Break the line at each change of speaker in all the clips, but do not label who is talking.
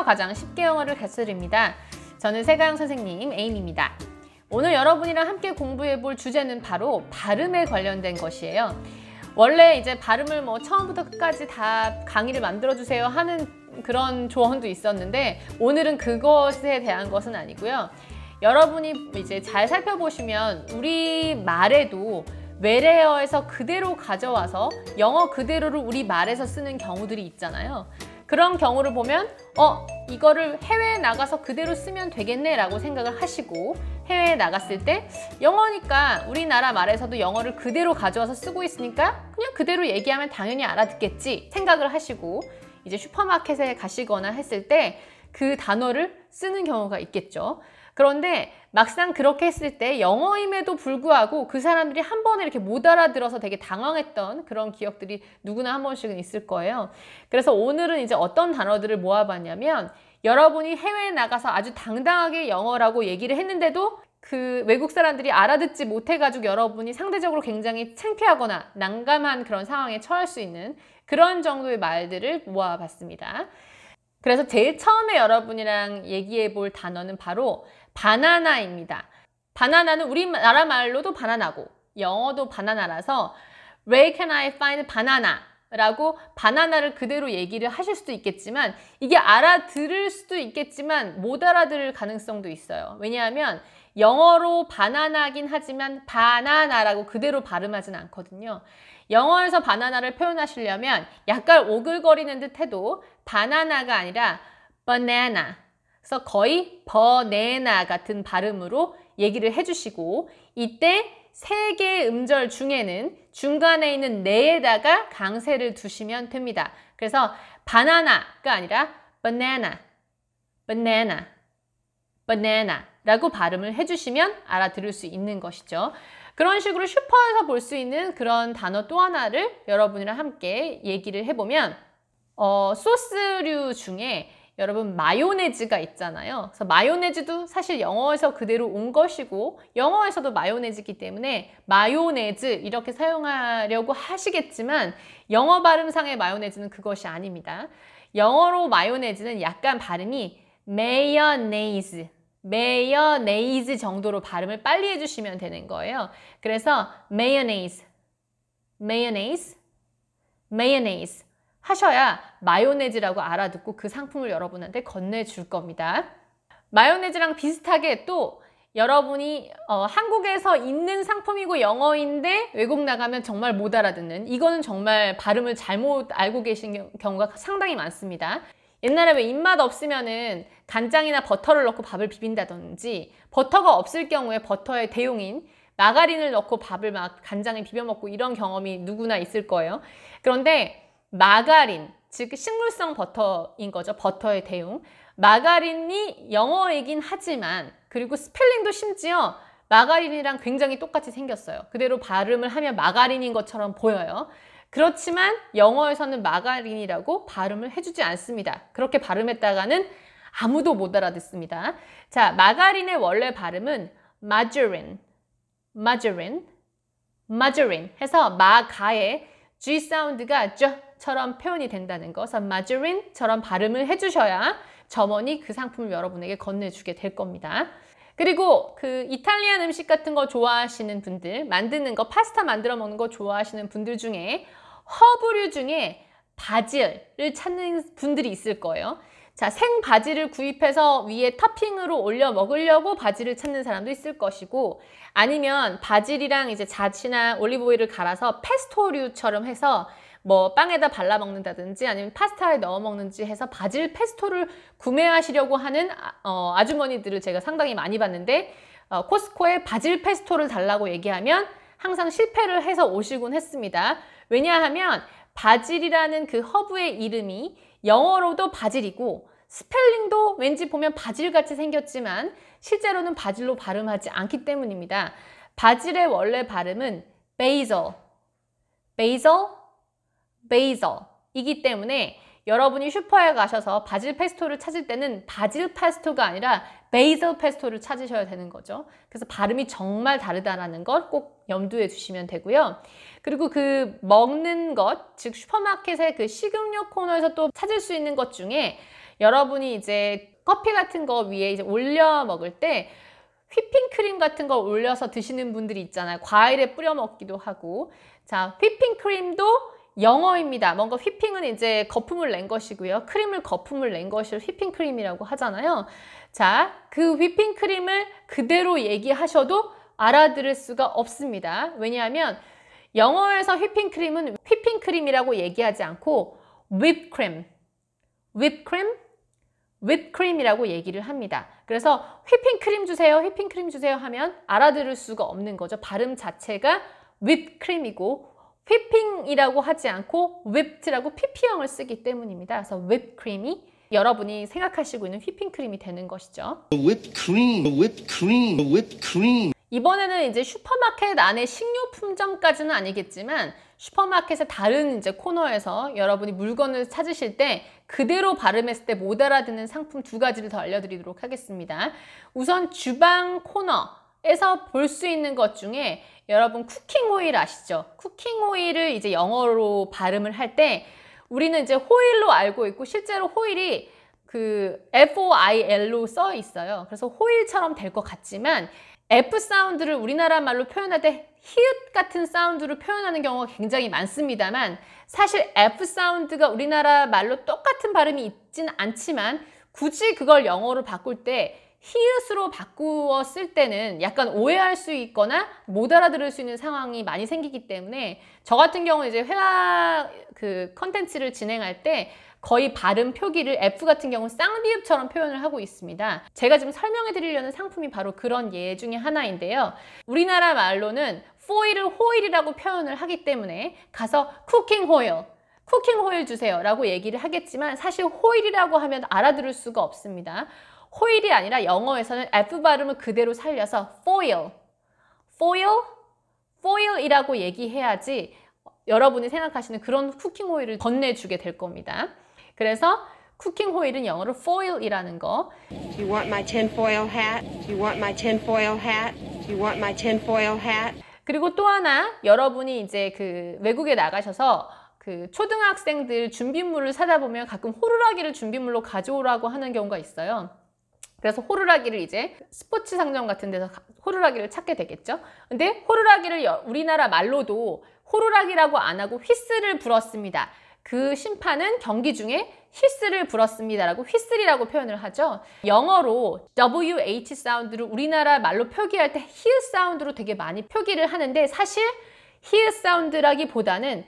세상에서 가장 쉽게 영어를 가르립니다 저는 세가영 선생님 에임입니다. 오늘 여러분이랑 함께 공부해 볼 주제는 바로 발음에 관련된 것이에요. 원래 이제 발음을 뭐 처음부터 끝까지 다 강의를 만들어 주세요 하는 그런 조언도 있었는데 오늘은 그것에 대한 것은 아니고요. 여러분이 이제 잘 살펴보시면 우리 말에도 외래어에서 그대로 가져와서 영어 그대로를 우리 말에서 쓰는 경우들이 있잖아요. 그런 경우를 보면 어 이거를 해외에 나가서 그대로 쓰면 되겠네 라고 생각을 하시고 해외에 나갔을 때 영어니까 우리나라 말에서도 영어를 그대로 가져와서 쓰고 있으니까 그냥 그대로 얘기하면 당연히 알아듣겠지 생각을 하시고 이제 슈퍼마켓에 가시거나 했을 때 그 단어를 쓰는 경우가 있겠죠 그런데 막상 그렇게 했을 때 영어임에도 불구하고 그 사람들이 한 번에 이렇게 못 알아들어서 되게 당황했던 그런 기억들이 누구나 한 번씩은 있을 거예요. 그래서 오늘은 이제 어떤 단어들을 모아봤냐면 여러분이 해외에 나가서 아주 당당하게 영어라고 얘기를 했는데도 그 외국 사람들이 알아듣지 못해가지고 여러분이 상대적으로 굉장히 창피하거나 난감한 그런 상황에 처할 수 있는 그런 정도의 말들을 모아봤습니다. 그래서 제일 처음에 여러분이랑 얘기해 볼 단어는 바로 바나나입니다. 바나나는 우리나라 말로도 바나나고 영어도 바나나라서 Where can I find banana? 라고 바나나를 그대로 얘기를 하실 수도 있겠지만 이게 알아들을 수도 있겠지만 못 알아들을 가능성도 있어요. 왜냐하면 영어로 바나나긴 하지만 바나나라고 그대로 발음하진 않거든요. 영어에서 바나나를 표현하시려면 약간 오글거리는 듯 해도 바나나가 아니라 바나나 그래서 거의 버네나 같은 발음으로 얘기를 해주시고 이때 세 개의 음절 중에는 중간에 있는 네에다가 강세를 두시면 됩니다. 그래서 바나나가 아니라 banana, banana, banana라고 발음을 해주시면 알아들을 수 있는 것이죠. 그런 식으로 슈퍼에서 볼 수 있는 그런 단어 또 하나를 여러분이랑 함께 얘기를 해보면 어, 소스류 중에 여러분 마요네즈가 있잖아요. 그래서 마요네즈도 사실 영어에서 그대로 온 것이고 영어에서도 마요네즈이기 때문에 마요네즈 이렇게 사용하려고 하시겠지만 영어 발음상의 마요네즈는 그것이 아닙니다. 영어로 마요네즈는 약간 발음이 메이어네이즈 메이어네이즈 정도로 발음을 빨리 해주시면 되는 거예요. 그래서 메이어네이즈 메이어네이즈 메이어네이즈 하셔야 마요네즈라고 알아듣고 그 상품을 여러분한테 건네줄 겁니다. 마요네즈랑 비슷하게 또 여러분이 어, 한국에서 있는 상품이고 영어인데 외국 나가면 정말 못 알아듣는 이거는 정말 발음을 잘못 알고 계신 경우가 상당히 많습니다. 옛날에 왜 입맛 없으면은 간장이나 버터를 넣고 밥을 비빈다든지 버터가 없을 경우에 버터의 대용인 마가린을 넣고 밥을 막 간장에 비벼 먹고 이런 경험이 누구나 있을 거예요. 그런데 마가린, 즉 식물성 버터인 거죠. 버터의 대용. 마가린이 영어이긴 하지만 그리고 스펠링도 심지어 마가린이랑 굉장히 똑같이 생겼어요. 그대로 발음을 하면 마가린인 것처럼 보여요. 그렇지만 영어에서는 마가린이라고 발음을 해주지 않습니다. 그렇게 발음했다가는 아무도 못 알아듣습니다. 자, 마가린의 원래 발음은 마저린, 마저린, 마저린 해서 마가의 G 사운드가 저, 처럼 표현이 된다는 것, 마주린처럼 발음을 해주셔야 점원이 그 상품을 여러분에게 건네주게 될 겁니다. 그리고 그 이탈리안 음식 같은 거 좋아하시는 분들, 만드는 거, 파스타 만들어 먹는 거 좋아하시는 분들 중에 허브류 중에 바질을 찾는 분들이 있을 거예요. 자, 생 바지를 구입해서 위에 토핑으로 올려 먹으려고 바지를 찾는 사람도 있을 것이고 아니면 바질이랑 이제 자취나 올리브오일을 갈아서 페스토류처럼 해서 뭐 빵에다 발라 먹는다든지 아니면 파스타에 넣어 먹는지 해서 바질 페스토를 구매하시려고 하는 아, 어, 아주머니들을 제가 상당히 많이 봤는데 어, 코스코에 바질 페스토를 달라고 얘기하면 항상 실패를 해서 오시곤 했습니다. 왜냐하면 바질이라는 그 허브의 이름이 영어로도 바질이고 스펠링도 왠지 보면 바질같이 생겼지만 실제로는 바질로 발음하지 않기 때문입니다. 바질의 원래 발음은 베이저, 베이저, 베이저이기 때문에 여러분이 슈퍼에 가셔서 바질 페스토를 찾을 때는 바질 페스토가 아니라 베이젤 페스토를 찾으셔야 되는 거죠. 그래서 발음이 정말 다르다는 걸꼭 염두에 두시면 되고요. 그리고 그 먹는 것, 즉 슈퍼마켓의 그식용유 코너에서 또 찾을 수 있는 것 중에 여러분이 이제 커피 같은 거 위에 이제 올려 먹을 때 휘핑크림 같은 거 올려서 드시는 분들이 있잖아요. 과일에 뿌려 먹기도 하고. 자, 휘핑크림도 영어입니다. 뭔가 휘핑은 이제 거품을 낸 것이고요. 크림을 거품을 낸 것을 휘핑 크림이라고 하잖아요. 자, 그 휘핑 크림을 그대로 얘기하셔도 알아들을 수가 없습니다. 왜냐하면 영어에서 휘핑 크림은 휘핑 크림이라고 얘기하지 않고 whip cream, whip cream, whip cream이라고 얘기를 합니다. 그래서 휘핑 크림 주세요, 휘핑 크림 주세요 하면 알아들을 수가 없는 거죠. 발음 자체가 whip cream이고 휘핑이라고 하지 않고 웹트라고 PP형을 쓰기 때문입니다. 그래서 웹크림이 여러분이 생각하시고 있는 휘핑크림이 되는 것이죠. 웹크림, 웹크림, 웹크림. 이번에는 이제 슈퍼마켓 안에 식료품점까지는 아니겠지만 슈퍼마켓의 다른 이제 코너에서 여러분이 물건을 찾으실 때 그대로 발음했을 때 못 알아듣는 상품 두 가지를 더 알려드리도록 하겠습니다. 우선 주방 코너, 에서 볼 수 있는 것 중에 여러분 쿠킹 오일 아시죠? 쿠킹 오일을 이제 영어로 발음을 할 때 우리는 이제 호일로 알고 있고 실제로 호일이 그 FOIL로 써 있어요. 그래서 호일처럼 될 것 같지만 F 사운드를 우리나라 말로 표현할 때 히읗 같은 사운드를 표현하는 경우가 굉장히 많습니다만 사실 F 사운드가 우리나라 말로 똑같은 발음이 있진 않지만 굳이 그걸 영어로 바꿀 때 히읗으로 바꾸었을 때는 약간 오해할 수 있거나 못 알아들을 수 있는 상황이 많이 생기기 때문에 저 같은 경우는 이제 회화 그 컨텐츠를 진행할 때 거의 발음 표기를 F 같은 경우 쌍비읍처럼 표현을 하고 있습니다. 제가 지금 설명해 드리려는 상품이 바로 그런 예 중에 하나인데요. 우리나라 말로는 포일을 호일이라고 표현을 하기 때문에 가서 쿠킹 호일 쿠킹 호일 주세요 라고 얘기를 하겠지만 사실 호일이라고 하면 알아들을 수가 없습니다. 호일이 아니라 영어에서는 F 발음을 그대로 살려서 foil, foil, foil이라고 얘기해야지 여러분이 생각하시는 그런 쿠킹 호일을 건네주게 될 겁니다. 그래서 쿠킹 호일은 영어로 foil이라는 거. Do you want my tinfoil hat? Do you want my tinfoil hat? Do you want my tinfoil hat? 그리고 또 하나 여러분이 이제 그 외국에 나가셔서 그 초등학생들 준비물을 사다 보면 가끔 호루라기를 준비물로 가져오라고 하는 경우가 있어요. 그래서 호루라기를 이제 스포츠 상점 같은 데서 호루라기를 찾게 되겠죠. 근데 호루라기를 우리나라 말로도 호루라기라고 안 하고 휘슬을 불었습니다. 그 심판은 경기 중에 휘슬을 불었습니다라고 휘슬이라고 표현을 하죠. 영어로 WH 사운드를 우리나라 말로 표기할 때 히읗 e e 사운드로 되게 많이 표기를 하는데 사실 히읗 e 사운드라기보다는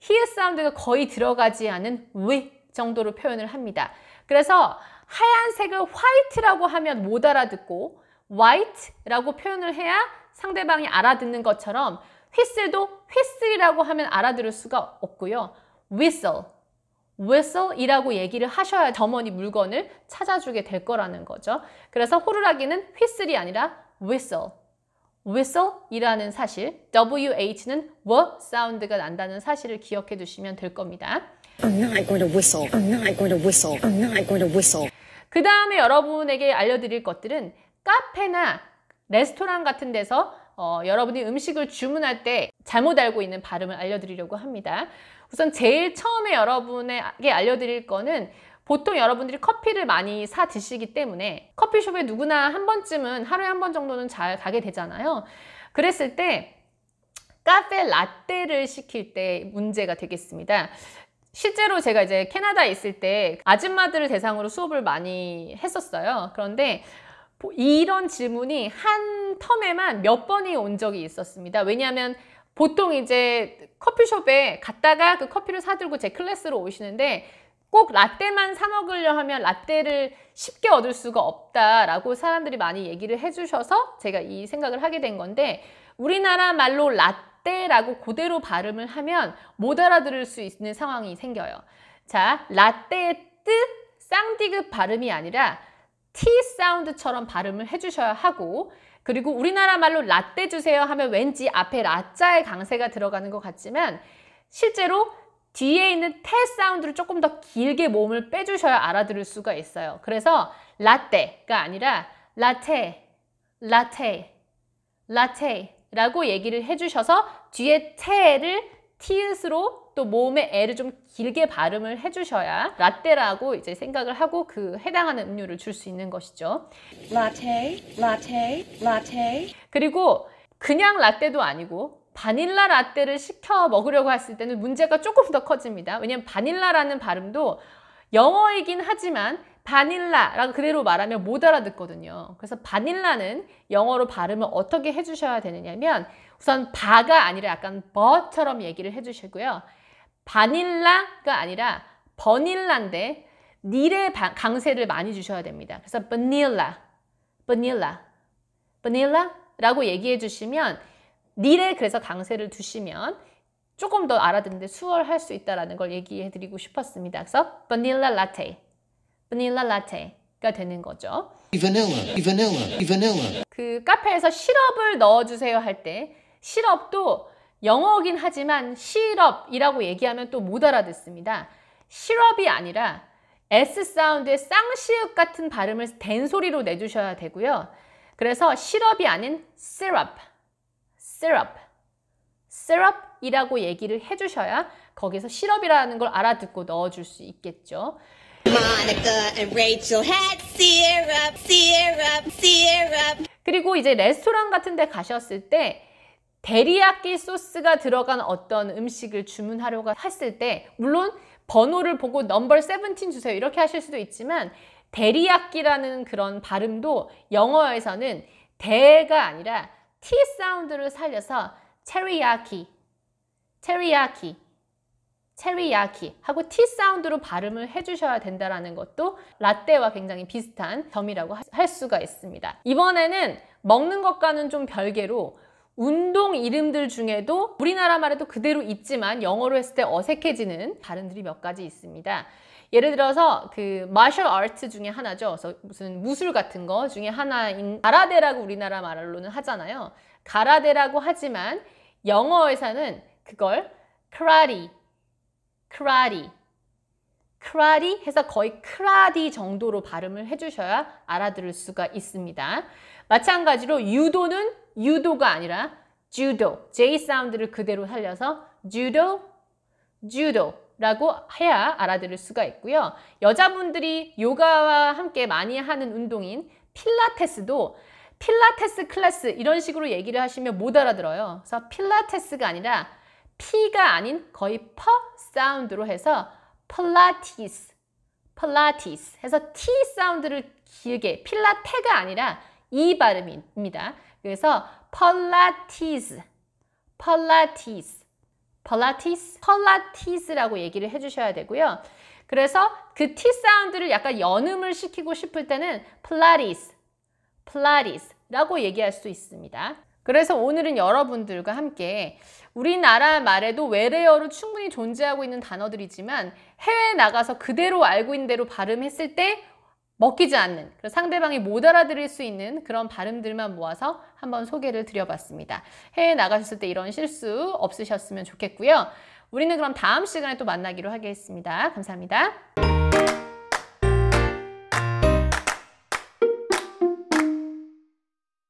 히읗 사운드가 거의 들어가지 않은 위 정도로 표현을 합니다. 그래서 하얀색을 화이트라고 하면 못 알아듣고 white라고 표현을 해야 상대방이 알아듣는 것처럼 휘슬도 휘슬이라고 하면 알아들을 수가 없고요. whistle, whistle이라고 얘기를 하셔야 점원이 물건을 찾아주게 될 거라는 거죠. 그래서 호루라기는 휘슬이 아니라 whistle, whistle이라는 사실, WH는 w 사운드가 난다는 사실을 기억해 두시면 될 겁니다. whistle. 그 다음에 여러분에게 알려드릴 것들은 카페나 레스토랑 같은 데서 어, 여러분이 음식을 주문할 때 잘못 알고 있는 발음을 알려드리려고 합니다. 우선 제일 처음에 여러분에게 알려드릴 거는 보통 여러분들이 커피를 많이 사 드시기 때문에 커피숍에 누구나 한 번쯤은 하루에 한 번 정도는 잘 가게 되잖아요. 그랬을 때 카페 라떼를 시킬 때 문제가 되겠습니다. 실제로 제가 이제 캐나다에 있을 때 아줌마들을 대상으로 수업을 많이 했었어요. 그런데 이런 질문이 한 텀에만 몇 번이 온 적이 있었습니다. 왜냐하면 보통 이제 커피숍에 갔다가 그 커피를 사들고 제 클래스로 오시는데 꼭 라떼만 사 먹으려 하면 라떼를 쉽게 얻을 수가 없다라고 사람들이 많이 얘기를 해주셔서 제가 이 생각을 하게 된 건데 우리나라 말로 라떼라고 그대로 발음을 하면 못 알아들을 수 있는 상황이 생겨요. 자, 라떼의 뜨 쌍디귿 발음이 아니라 T 사운드처럼 발음을 해주셔야 하고 그리고 우리나라 말로 라떼 주세요 하면 왠지 앞에 라자의 강세가 들어가는 것 같지만 실제로 뒤에 있는 테 사운드를 조금 더 길게 몸을 빼주셔야 알아들을 수가 있어요. 그래서 라떼가 아니라 라테, 라테, 라테라고 얘기를 해주셔서 뒤에 테를 티읕으로 또 몸에 애를좀 길게 발음을 해주셔야 라떼라고 이제 생각을 하고 그 해당하는 음료를 줄 수 있는 것이죠. 라테, 라테, 라테. 그리고 그냥 라떼도 아니고 바닐라 라떼를 시켜 먹으려고 했을 때는 문제가 조금 더 커집니다. 왜냐하면 바닐라라는 발음도 영어이긴 하지만 바닐라라고 그대로 말하면 못 알아듣거든요. 그래서 바닐라는 영어로 발음을 어떻게 해주셔야 되느냐면 우선 바가 아니라 약간 버처럼 얘기를 해주시고요. 바닐라가 아니라 버닐라인데 닐의 강세를 많이 주셔야 됩니다. 그래서 바닐라, 바닐라, 바닐라라고 얘기해 주시면 닐에 그래서 강세를 두시면 조금 더 알아듣는데 수월할 수 있다는 걸 얘기해 드리고 싶었습니다. 그래서 v 닐라 라테, l 닐라라테가 되는 거죠. 그 카페에서 시럽을 넣어주세요 할 때 시럽도 영어긴 하지만 시럽이라고 얘기하면 또 못 알아듣습니다. 시럽이 아니라 S 사운드의 쌍시읍 같은 발음을 된소리로 내주셔야 되고요. 그래서 시럽이 아닌 s y r syrup, syrup이라고 얘기를 해주셔야 거기서 시럽이라는 걸 알아듣고 넣어줄 수 있겠죠. Monica and Rachel had syrup, syrup, syrup. 그리고 이제 레스토랑 같은 데 가셨을 때 데리야끼 소스가 들어간 어떤 음식을 주문하려고 했을 때 물론 번호를 보고 넘버 세븐틴 주세요 이렇게 하실 수도 있지만 데리야끼라는 그런 발음도 영어에서는 대가 아니라 T 사운드를 살려서 테리야키, 테리야키, 테리야키 하고 T 사운드로 발음을 해주셔야 된다는 것도 라떼와 굉장히 비슷한 점이라고 할 수가 있습니다. 이번에는 먹는 것과는 좀 별개로 운동 이름들 중에도 우리나라 말에도 그대로 있지만 영어로 했을 때 어색해지는 발음들이 몇 가지 있습니다. 예를 들어서 그 마셜 아트 중에 하나죠. 그래서 무슨 무술 같은 거 중에 하나인 가라데라고 우리나라 말로는 하잖아요. 가라데라고 하지만 영어에서는 그걸 크라리, 크라리, 크라리 해서 거의 크라디 정도로 발음을 해주셔야 알아들을 수가 있습니다. 마찬가지로 유도는 유도가 아니라 주도, J 사운드를 그대로 살려서 주도, 주도 라고 해야 알아들을 수가 있고요. 여자분들이 요가와 함께 많이 하는 운동인 필라테스도 필라테스 클래스 이런 식으로 얘기를 하시면 못 알아들어요. 그래서 필라테스가 아니라 P가 아닌 거의 퍼 사운드로 해서 플라티스플라티스 해서 T 사운드를 길게 필라테가 아니라 이 발음입니다. 그래서 필라티스, 필라티스 펄라티스, 펄라티스라고 얘기를 해주셔야 되고요. 그래서 그 T 사운드를 약간 연음을 시키고 싶을 때는 플라리스플라리스라고 얘기할 수 있습니다. 그래서 오늘은 여러분들과 함께 우리나라 말에도 외래어로 충분히 존재하고 있는 단어들이지만 해외에 나가서 그대로 알고 있는 대로 발음했을 때 먹히지 않는 그리고 상대방이 못 알아들을 수 있는 그런 발음들만 모아서 한번 소개를 드려봤습니다. 해외 나가셨을 때 이런 실수 없으셨으면 좋겠고요. 우리는 그럼 다음 시간에 또 만나기로 하겠습니다. 감사합니다.